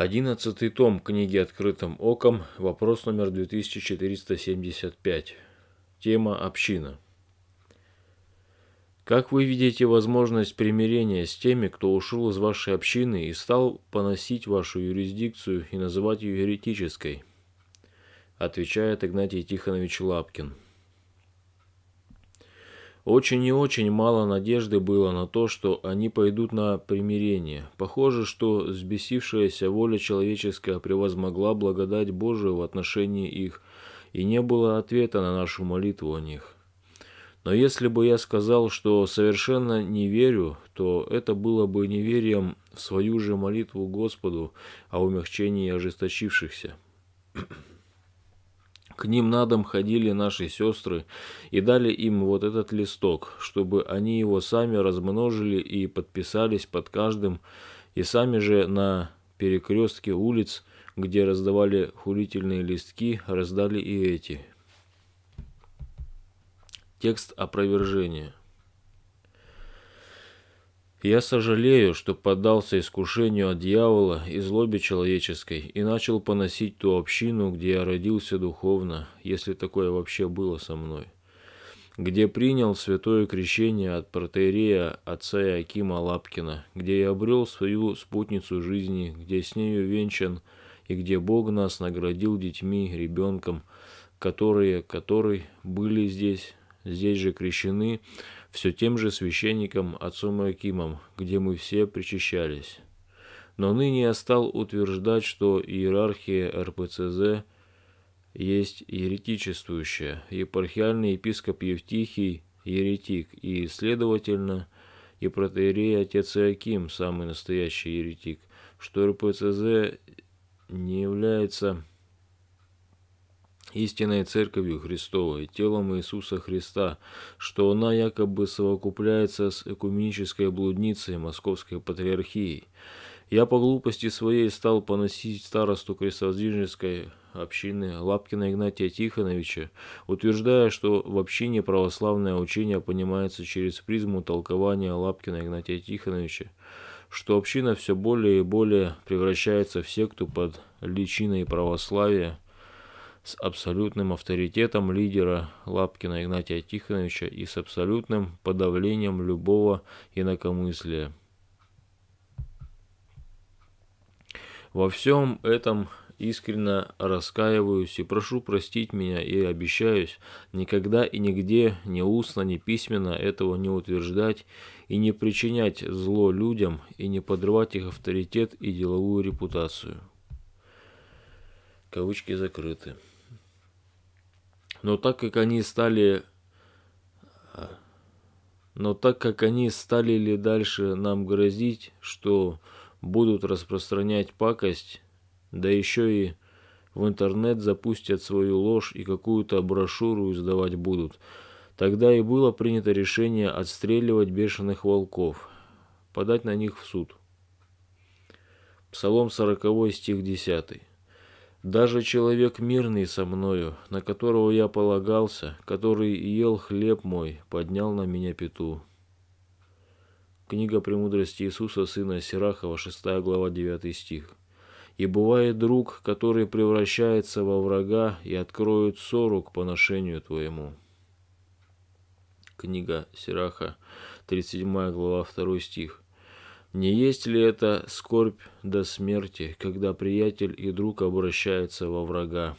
Одиннадцатый том книги «Открытым оком», вопрос номер 2475. Тема «Община». Как вы видите возможность примирения с теми, кто ушел из вашей общины и стал поносить вашу юрисдикцию и называть ее еретической? Отвечает Игнатий Тихонович Лапкин. Очень и очень мало надежды было на то, что они пойдут на примирение. Похоже, что сбесившаяся воля человеческая превозмогла благодать Божию в отношении их, и не было ответа на нашу молитву о них. Но если бы я сказал, что совершенно не верю, то это было бы неверием в свою же молитву Господу о умягчении ожесточившихся. К ним на дом ходили наши сестры и дали им вот этот листок, чтобы они его сами размножили и подписались под каждым, и сами же на перекрестке улиц, где раздавали хулительные листки, раздали и эти. Текст опровержения. Я сожалею, что поддался искушению от дьявола и злобе человеческой и начал поносить ту общину, где я родился духовно, если такое вообще было со мной, где принял святое крещение от протеерея отца Акима Лапкина, где я обрел свою спутницу жизни, где с нею венчан и где Бог нас наградил детьми, ребенком, которые, которые были здесь, здесь же крещены, все тем же священником отцом Акимом, где мы все причащались. Но ныне я стал утверждать, что иерархия РПЦЗ есть еретичествующая, епархиальный епископ Евтихий – еретик, и, следовательно, и протеерей отец Иаким – самый настоящий еретик, что РПЦЗ не является истинной церковью Христовой, телом Иисуса Христа, что она якобы совокупляется с экуменической блудницей Московской Патриархии. Я по глупости своей стал поносить старосту крестовоздвиженской общины Лапкина Игнатия Тихоновича, утверждая, что в общине православное учение понимается через призму толкования Лапкина Игнатия Тихоновича, что община все более и более превращается в секту под личиной православия, с абсолютным авторитетом лидера Лапкина Игнатия Тихоновича и с абсолютным подавлением любого инакомыслия. Во всем этом искренне раскаиваюсь и прошу простить меня и обещаюсь никогда и нигде, ни устно, ни письменно этого не утверждать и не причинять зло людям и не подрывать их авторитет и деловую репутацию. Кавычки закрыты. Но так как они стали... Но так как они стали ли дальше нам грозить, что будут распространять пакость, да еще и в интернет запустят свою ложь и какую-то брошюру издавать будут, тогда и было принято решение отстреливать бешеных волков, подать на них в суд. Псалом 40 стих 10. Даже человек мирный со мною, на которого я полагался, который ел хлеб мой, поднял на меня пету». Книга «Премудрости Иисуса, сына Сирахова», 6 глава, 9 стих. «И бывает друг, который превращается во врага и откроет ссору к поношению твоему». Книга Сираха, 37 глава, 2 стих. Не есть ли это скорбь до смерти, когда приятель и друг обращаются во врага?